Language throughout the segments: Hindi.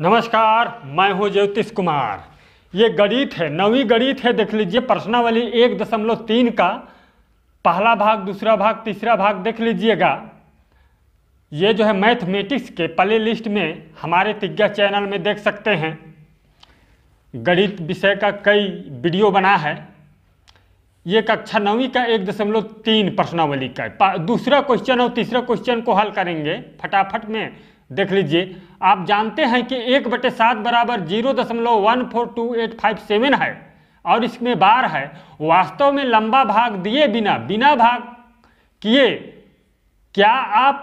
नमस्कार मैं हूँ ज्योतिष कुमार ये गणित है नवी गणित है देख लीजिए प्रश्नावली एक दशमलव तीन का पहला भाग दूसरा भाग तीसरा भाग देख लीजिएगा ये जो है मैथमेटिक्स के प्ले लिस्ट में हमारे तिज्ञा चैनल में देख सकते हैं गणित विषय का कई वीडियो बना है ये कक्षा नौवीं का एक दशमलव तीन प्रश्नावली का दूसरा क्वेश्चन और तीसरा क्वेश्चन को हल करेंगे फटाफट में देख लीजिए आप जानते हैं कि एक बटे सात बराबर जीरो दशमलव one four two eight five seven है और इसमें बार है वास्तव में लंबा भाग दिए बिना बिना भाग किए क्या आप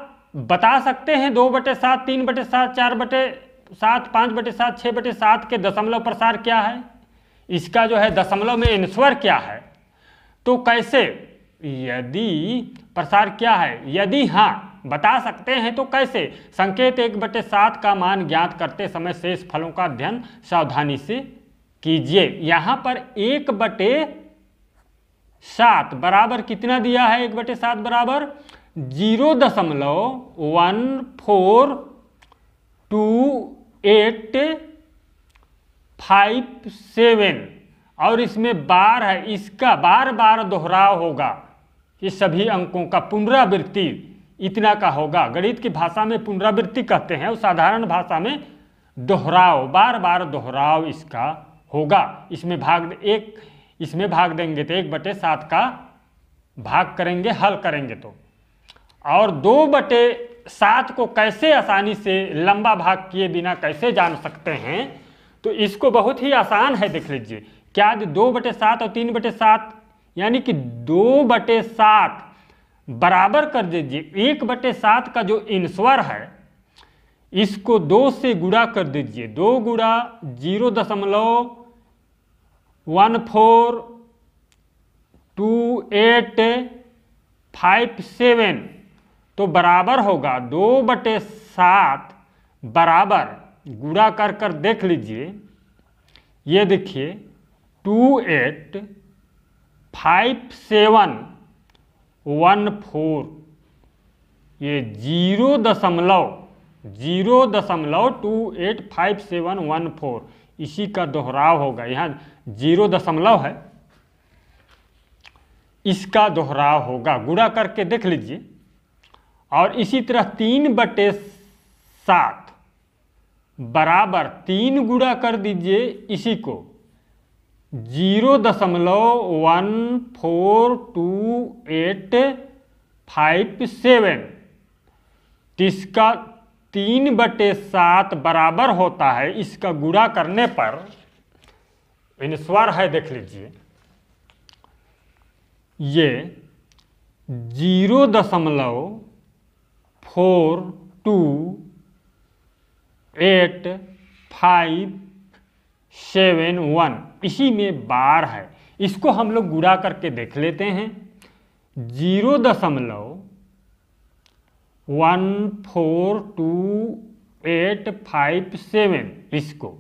बता सकते हैं दो बटे सात तीन बटे सात चार बटे सात पाँच बटे सात छः बटे सात के दशमलव प्रसार क्या है इसका जो है दशमलव में एंसवर क्या है तो कैसे यदि प्रसार क्या है यदि हाँ बता सकते हैं तो कैसे संकेत एक बटे सात का मान ज्ञात करते समय शेष फलों का अध्ययन सावधानी से कीजिए यहां पर एक बटे सात बराबर कितना दिया है एक बटे सात बराबर जीरो दशमलव one four two eight five seven और इसमें बार है इसका बार बार दोहराव होगा इस सभी अंकों का पुनरावृत्ति इतना का होगा गणित की भाषा में पुनरावृत्ति कहते हैं साधारण भाषा में दोहराव बार बार दोहराव इसका होगा इसमें भाग एक इसमें भाग देंगे तो एक बटे सात का भाग करेंगे हल करेंगे तो और दो बटे सात को कैसे आसानी से लंबा भाग किए बिना कैसे जान सकते हैं तो इसको बहुत ही आसान है देख लीजिए क्या दो बटे सात और तीन बटे सात यानी कि दो बटे सात बराबर कर दीजिए एक बटे सात का जो इंस्वर है इसको दो से गुड़ा कर दीजिए दो गुड़ा जीरो दशमलव one four two eight five seven तो बराबर होगा दो बटे सात बराबर गुड़ा कर कर देख लीजिए ये देखिए two eight five seven one four ये जीरो दशमलव जीरो दशमलव two eight five seven one four इसी का दोहराव होगा यहाँ जीरो दशमलव है इसका दोहराव होगा गुड़ा करके देख लीजिए और इसी तरह तीन बटे सात बराबर तीन गुड़ा कर दीजिए इसी को जीरो दशमलव one four two eight five seven जिसका तीन बटे सात बराबर होता है इसका गुड़ा करने पर स्वर है देख लीजिए ये जीरो दशमलव four two eight five seven one इसी में बार है इसको हम लोग गुड़ा करके देख लेते हैं जीरो दशमलव one four two eight five seven इसको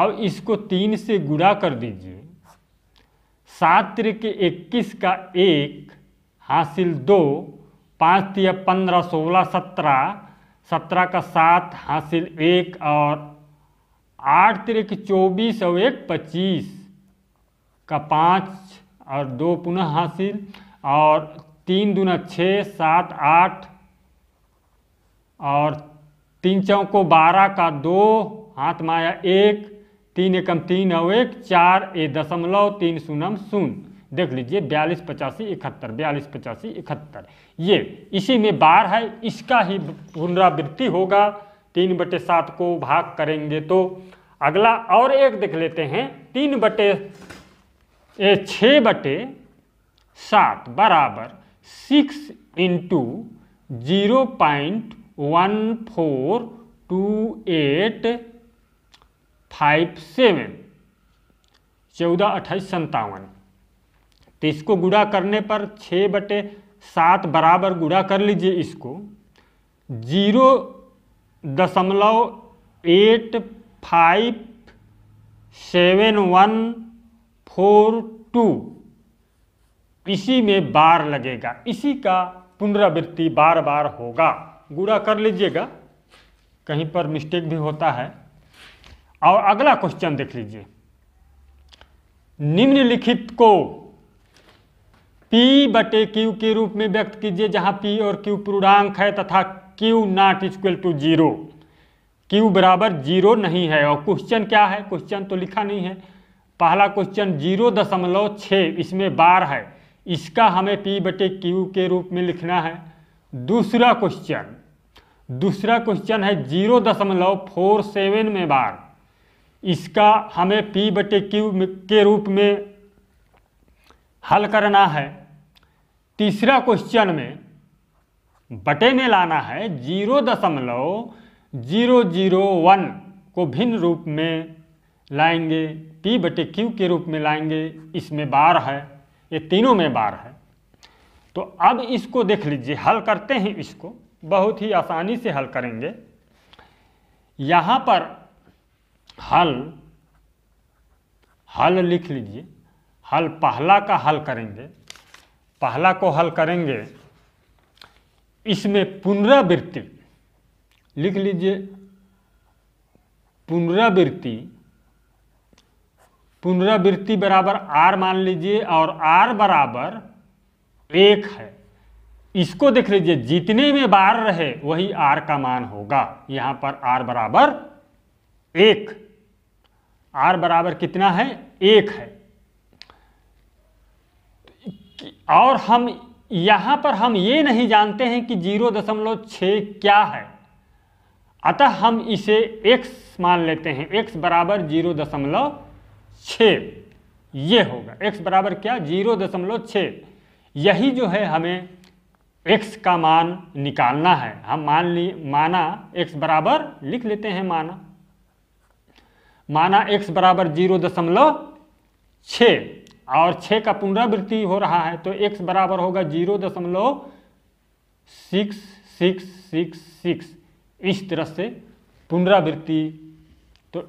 और इसको तीन से गुड़ा कर दीजिए सात के इक्कीस का एक हासिल दो पाँच या पंद्रह सोलह सत्रह सत्रह का सात हासिल एक और आठ तिरक चौबीस और एक पच्चीस का पाँच और दो पुनः हासिल और तीन दुना छः सात आठ और तीन चौको बारह का दो हाथ माया एक तीन एकम तीन और एक चार ए दशमलव तीन शूनम शून्य देख लीजिए बयालीस पचासी इकहत्तर बयालीस पचासी इकहत्तर ये इसी में बार है इसका ही पुनरावृत्ति होगा तीन बटे सात को भाग करेंगे तो अगला और एक देख लेते हैं तीन बटे छः बटे सात बराबर six into zero point one four two eight five seven चौदह अट्ठाईस सत्तावन तो इसको गुड़ा करने पर छः बटे सात बराबर गुड़ा कर लीजिए इसको जीरो दशमलव eight five seven one four two इसी में बार लगेगा इसी का पुनरावृत्ति बार बार होगा गुड़ा कर लीजिएगा कहीं पर मिस्टेक भी होता है और अगला क्वेश्चन देख लीजिए निम्नलिखित को P बटे क्यू के रूप में व्यक्त कीजिए जहां P और Q पूर्णांक है तथा Q not equal to zero Q बराबर जीरो नहीं है और क्वेश्चन क्या है क्वेश्चन तो लिखा नहीं है पहला क्वेश्चन जीरो दशमलव छः इसमें बार है इसका हमें पी बटे क्यू के रूप में लिखना है दूसरा क्वेश्चन दूसरा क्वेश्चन है जीरो दशमलव फोर सेवन में बार इसका हमें पी बटे क्यू के रूप में हल करना है तीसरा क्वेश्चन में बटे में लाना है जीरो दशमलव जीरो जीरो वन को भिन्न रूप में लाएंगे पी बटे क्यू के रूप में लाएंगे इसमें बार है ये तीनों में बार है तो अब इसको देख लीजिए हल करते हैं इसको बहुत ही आसानी से हल करेंगे यहाँ पर हल हल लिख लीजिए हल पहला का हल करेंगे पहला को हल करेंगे इसमें पुनरावृत्ति लिख लीजिए पुनरावृत्ति पुनरावृत्ति बराबर आर मान लीजिए और आर बराबर एक है इसको देख लीजिए जितने में बार रहे वही आर का मान होगा यहां पर आर बराबर एक आर बराबर कितना है एक है और हम यहाँ पर हम ये नहीं जानते हैं कि जीरो दशमलव छः क्या है अतः हम इसे x मान लेते हैं x बराबर जीरो दशमलव छः ये होगा x बराबर क्या जीरो दशमलव छः यही जो है हमें x का मान निकालना है हम मान ली माना x बराबर लिख लेते हैं माना माना x बराबर जीरो दशमलव छः और छः का पुनरावृत्ति हो रहा है तो एक्स बराबर होगा जीरो दशमलव सिक्स सिक्स सिक्स सिक्स इस तरह से पुनरावृत्ति तो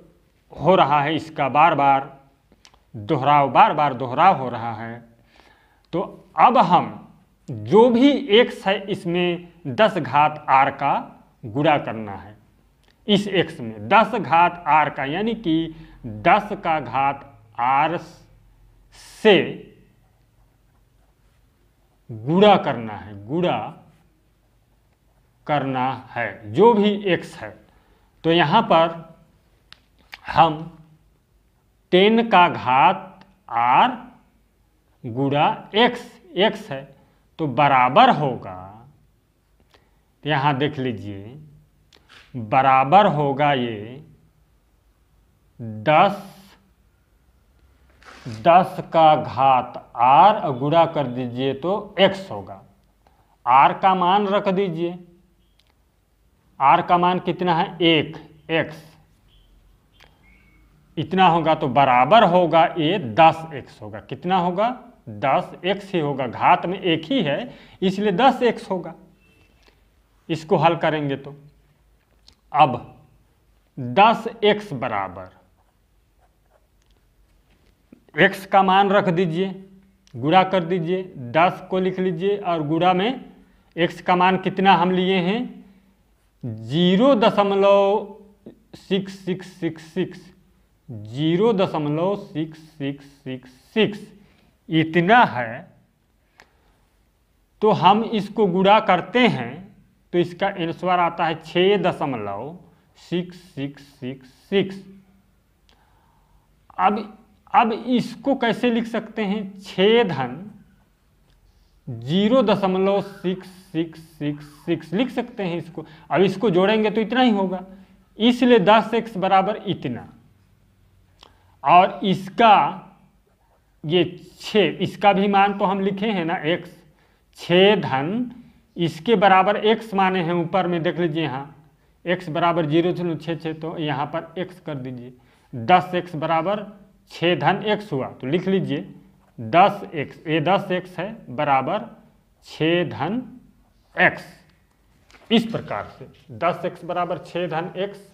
हो रहा है इसका बार बार दोहराव बार बार दोहराव हो रहा है तो अब हम जो भी एक्स है इसमें दस घात आर का गुड़ा करना है इस एक्स में दस घात आर का यानी कि दस का घात आर से गुड़ा करना है गुड़ा करना है जो भी एक्स है तो यहाँ पर हम टेन का घात आर गुड़ा एक्स एक्स है तो बराबर होगा यहाँ देख लीजिए बराबर होगा ये दस दस का घात आर गुड़ा कर दीजिए तो एक्स होगा आर का मान रख दीजिए आर का मान कितना है एक एक्स इतना होगा तो बराबर होगा ये दस एक्स होगा कितना होगा दस एक्स ही होगा घात में एक ही है इसलिए दस एक्स होगा इसको हल करेंगे तो अब दस एक्स बराबर एक्स का मान रख दीजिए गुड़ा कर दीजिए दस को लिख लीजिए और गुड़ा में एक्स का मान कितना हम लिए हैं जीरो दशमलव six six six six zero दशमलव सिक्स सिक्स सिक्स सिक्स इतना है तो हम इसको गुड़ा करते हैं तो इसका आंसर आता है छः दशमलव सिक्स सिक्स सिक्स सिक्स अब अब इसको कैसे लिख सकते हैं छेदन धन जीरो दशमलव सिक्स सिक्स सिक्स सिक्स लिख सकते हैं इसको अब इसको जोड़ेंगे तो इतना ही होगा इसलिए दस एक्स बराबर इतना और इसका ये छे इसका भी मान तो हम लिखे हैं ना एक्स छः धन इसके बराबर एक्स माने हैं ऊपर में देख लीजिए यहाँ एक्स बराबर जीरो जीरो छः छः तो यहाँ पर एक्स कर दीजिए दस एक्स बराबर छः धन एक्स हुआ तो लिख लीजिए दस एक्स ये दस एक्स है बराबर छः धन एक्स इस प्रकार से दस एक्स बराबर छः धन एक्स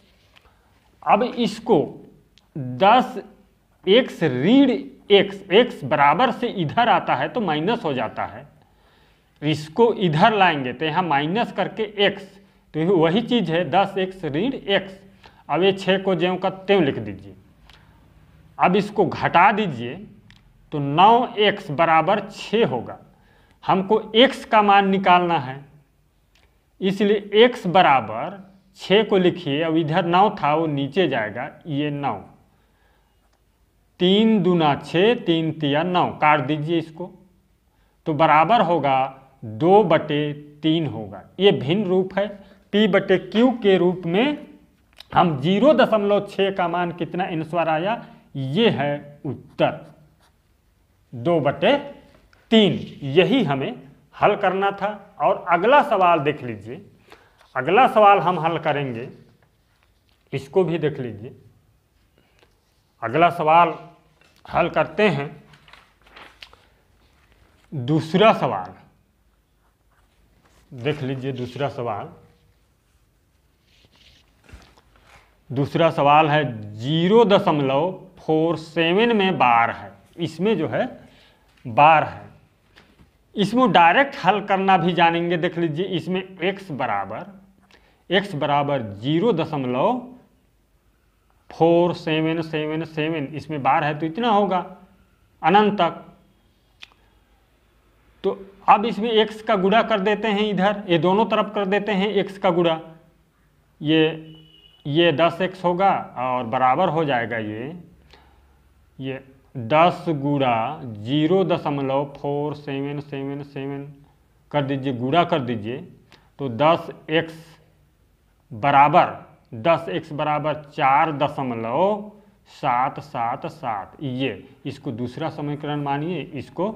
अब इसको दस एक्स रीड एक्स एक्स बराबर से इधर आता है तो माइनस हो जाता है इसको इधर लाएंगे तो यहाँ माइनस करके एक्स तो वही चीज़ है दस एक्स रीड एक्स अब ये छः को ज्यों का त्यों लिख दीजिए अब इसको घटा दीजिए तो 9x बराबर छः होगा हमको x का मान निकालना है इसलिए x बराबर छः को लिखिए अब इधर नौ था वो नीचे जाएगा ये नौ तीन दूना छः तीन तिया नौ काट दीजिए इसको तो बराबर होगा दो बटे तीन होगा ये भिन्न रूप है पी बटे क्यू के रूप में हम जीरो दशमलव छः का मान कितना आंसर आया ये है उत्तर दो बटे तीन यही हमें हल करना था और अगला सवाल देख लीजिए अगला सवाल हम हल करेंगे इसको भी देख लीजिए अगला सवाल हल करते हैं दूसरा सवाल देख लीजिए दूसरा सवाल दूसरा सवाल है जीरो दशमलव फोर सेवन में बार है इसमें जो है बार है इसमें डायरेक्ट हल करना भी जानेंगे देख लीजिए इसमें एक्स बराबर एक्स बराबर जीरो दशमलव फोर सेवन सेवन सेवन इसमें बार है तो इतना होगा अनंत तक तो अब इसमें एक्स का गुड़ा कर देते हैं इधर ये दोनों तरफ कर देते हैं एक्स का गुड़ा ये ये दस एक्स होगा और बराबर हो जाएगा ये ये दस गुड़ा जीरो दशमलव फोर सेवन सेवन सेवन कर दीजिए गुड़ा कर दीजिए तो दस एक्स बराबर दस एक्स बराबर चार दशमलव सात सात सात ये इसको दूसरा समीकरण मानिए इसको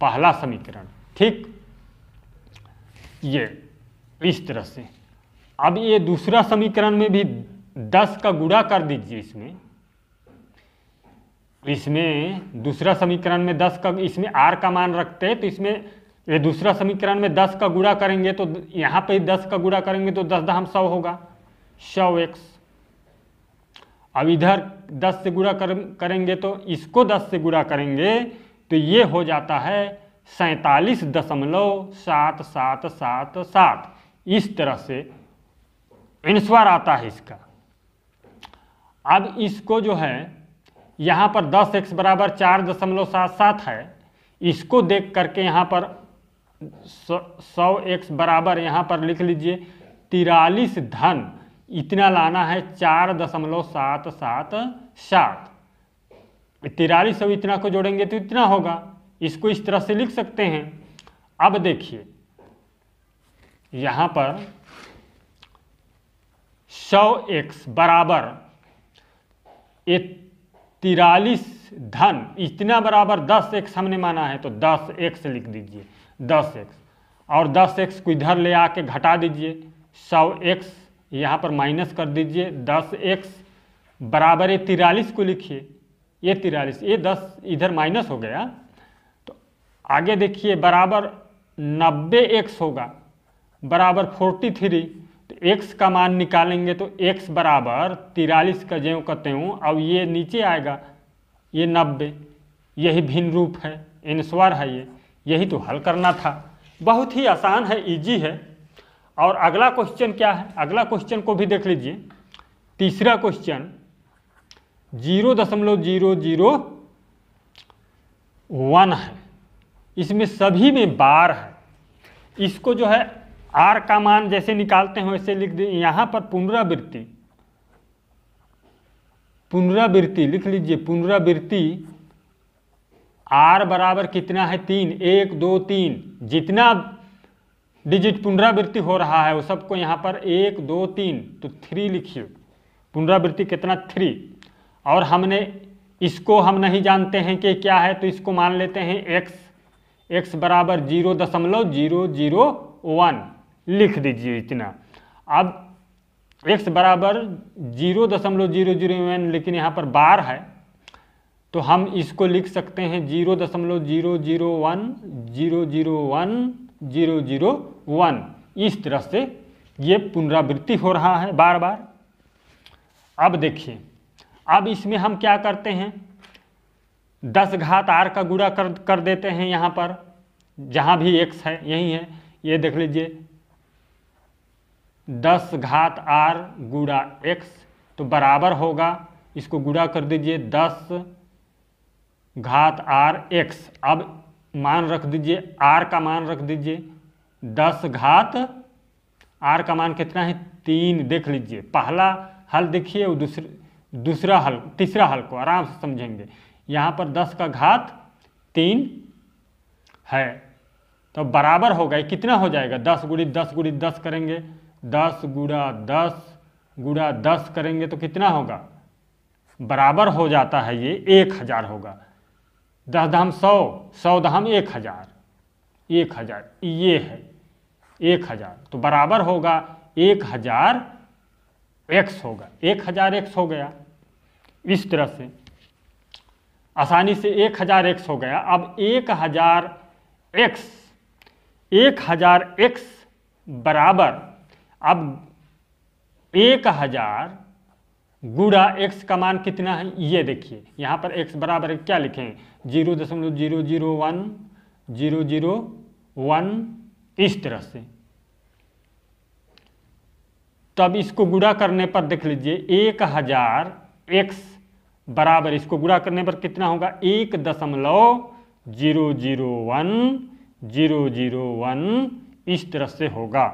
पहला समीकरण ठीक ये इस तरह से अब ये दूसरा समीकरण में भी दस का गुड़ा कर दीजिए इसमें इसमें दूसरा समीकरण में दस का इसमें आर का मान रखते हैं तो इसमें ये दूसरा समीकरण में दस का गुड़ा करेंगे तो यहाँ पे दस का गुड़ा करेंगे तो दस दाम सौ होगा सौ एक्स अब इधर दस से गुड़ा कर, करेंगे तो इसको दस से गुड़ा करेंगे तो ये हो जाता है सैतालीस दशमलव सात सात सात सात इस तरह से एंसवार आता है इसका अब इसको जो है यहाँ पर दस एक्स बराबर चार दशमलव सात सात है इसको देख करके यहाँ पर सौ एक्स बराबर यहाँ पर लिख लीजिए तिरालीस धन इतना लाना है चार दशमलव सात सात सात तिरालीस सौ इतना को जोड़ेंगे तो इतना होगा इसको इस तरह से लिख सकते हैं अब देखिए यहाँ पर सौ एक्स बराबर तिरालीस धन इतना बराबर दस एक्स हमने माना है तो दस एक्स लिख दीजिए दस एक्स और दस एक्स को इधर ले आके घटा दीजिए सौ एक्स यहाँ पर माइनस कर दीजिए दस एक्स बराबर ये तिरालीस को लिखिए ये तिरालीस ये दस इधर माइनस हो गया तो आगे देखिए बराबर नब्बे एक्स होगा बराबर फोर्टी थ्री एक्स का मान निकालेंगे तो एक्स बराबर तिरालीस का ज्यों का त्यों अब ये नीचे आएगा ये नब्बे यही भिन्न रूप है एनस्वर है ये यही तो हल करना था बहुत ही आसान है इजी है और अगला क्वेश्चन क्या है अगला क्वेश्चन को भी देख लीजिए तीसरा क्वेश्चन जीरो दशमलव जीरो जीरो वन है इसमें सभी में बार है इसको जो है आर का मान जैसे निकालते हैं वैसे लिख दीजिए यहाँ पर पुनरावृत्ति पुनरावृत्ति लिख लीजिए पुनरावृत्ति आर बराबर कितना है तीन एक दो तीन जितना डिजिट पुनरावृत्ति हो रहा है वो सबको यहाँ पर एक दो तीन तो थ्री लिखिए पुनरावृत्ति कितना थ्री और हमने इसको हम नहीं जानते हैं कि क्या है तो इसको मान लेते हैं एक्स एक्स बराबर जीरो दशमलव जीरो जीरो वन लिख दीजिए इतना अब एक्स बराबर जीरो दशमलव जीरो जीरो वन लेकिन यहाँ पर बार है तो हम इसको लिख सकते हैं जीरो दशमलव zero zero one zero zero one zero zero one इस तरह से ये पुनरावृत्ति हो रहा है बार बार अब देखिए अब इसमें हम क्या करते हैं दस घात आर का गुड़ा कर कर देते हैं यहाँ पर जहाँ भी एक्स है यही है ये देख लीजिए दस घात आर गुड़ा एक्स तो बराबर होगा इसको गुड़ा कर दीजिए दस घात आर एक्स अब मान रख दीजिए आर का मान रख दीजिए दस घात आर का मान कितना है तीन देख लीजिए पहला हल देखिए और दूसरे दूसरा हल तीसरा हल को आराम से समझेंगे यहाँ पर दस का घात तीन है तो बराबर होगा कितना हो जाएगा दस गुड़ी दस गुड़ी दस करेंगे दस गुड़ा दस गुड़ा दस करेंगे तो कितना होगा बराबर हो जाता है ये एक हज़ार होगा दस धाम सौ सौ धाम एक हज़ार एक हज़ार ये है एक हज़ार तो बराबर होगा एक हज़ार एक्स होगा एक हज़ार एक्स हो गया इस तरह से आसानी से एक हज़ार एक्स हो गया अब एक हज़ार एक्स एक हज़ार एक्स बराबर अब एक हज़ार गुड़ा एक्स का मान कितना है ये देखिए यहाँ पर एक्स बराबर क्या लिखें जीरो दशमलव zero zero one zero zero one इस तरह से तब इसको गुड़ा करने पर देख लीजिए एक हज़ार एक्स बराबर इसको गुड़ा करने पर कितना होगा एक दशमलव zero zero one zero zero one इस तरह से होगा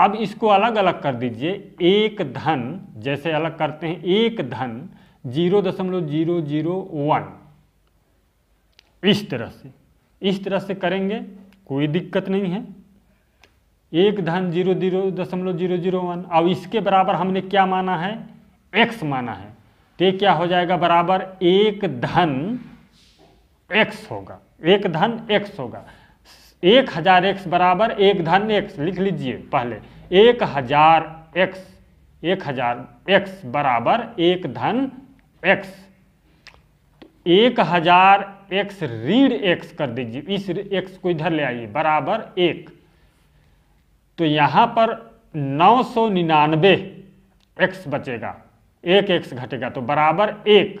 अब इसको अलग अलग कर दीजिए एक धन जैसे अलग करते हैं एक धन जीरो दशमलव जीरो जीरो वन इस तरह से इस तरह से करेंगे कोई दिक्कत नहीं है एक धन जीरो जीरो दशमलव जीरो जीरो वन और इसके बराबर हमने क्या माना है एक्स माना है तो क्या हो जाएगा बराबर एक धन एक्स होगा एक धन एक्स होगा एक हजार एक्स बराबर एक धन एक्स लिख लीजिए पहले एक हजार एक्स एक हजार एक्स बराबर एक धन एक्स एक हजार एक्स रीड एक्स कर दीजिए इस एक्स को इधर ले आइए बराबर एक तो यहां पर नौ सौ निन्यानबे एक्स बचेगा एक एक्स घटेगा तो बराबर एक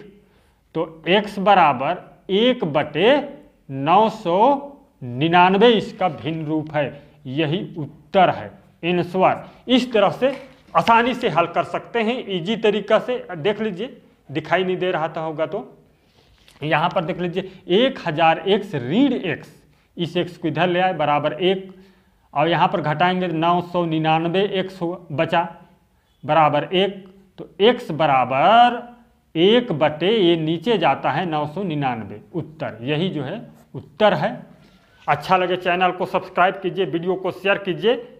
तो एक्स बराबर एक बटे नौ सौ निन्यानवे इसका भिन्न रूप है यही उत्तर है एनस्वर इस तरह से आसानी से हल कर सकते हैं इजी तरीका से देख लीजिए दिखाई नहीं दे रहा था होगा तो यहाँ पर देख लीजिए एक हजार एक्स रीड एक्स इस एक्स को इधर ले आए बराबर एक और यहाँ पर घटाएंगे नौ सौ निन्यानवे एक्स बचा बराबर एक तो एक्स बराबर एक बटे ये नीचे जाता है नौ सौ निन्यानवे उत्तर यही जो है उत्तर है अच्छा लगे चैनल को सब्सक्राइब कीजिए वीडियो को शेयर कीजिए